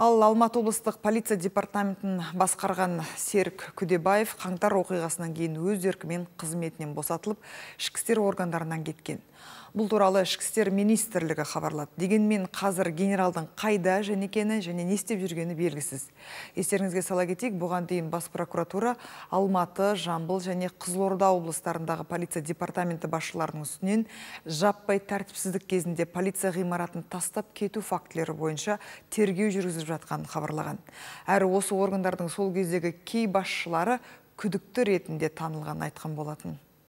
Ал Алматы облыстық полиция департаментін басқарған Серік Күдебаев қаңтар оқиғасынан кейін өз еркімен қызметінен босатылып, ішкістер органдарынан кеткен. Бұл туралы ішкістер министрлігі хабарлады. Дегенмен қазір генералдың қайда және кені және не істеп жүргені белгісіз. Естеріңізге сала кетейік, бұған дейін бас прокуратура Алматы, Жамбыл және Қызылорда облыстарындағы полиция департаменті басшыларының үстінен жаппай тәртіпсіздік кезінде полиция ғимаратын тастап кету фактілері бойынша тергеу жүргізіп жүргізіп жатқанын хабарлаған әрі осы органдардың сол кездегі кей басшылары күдікті ретінде танылғанын айтқан болатын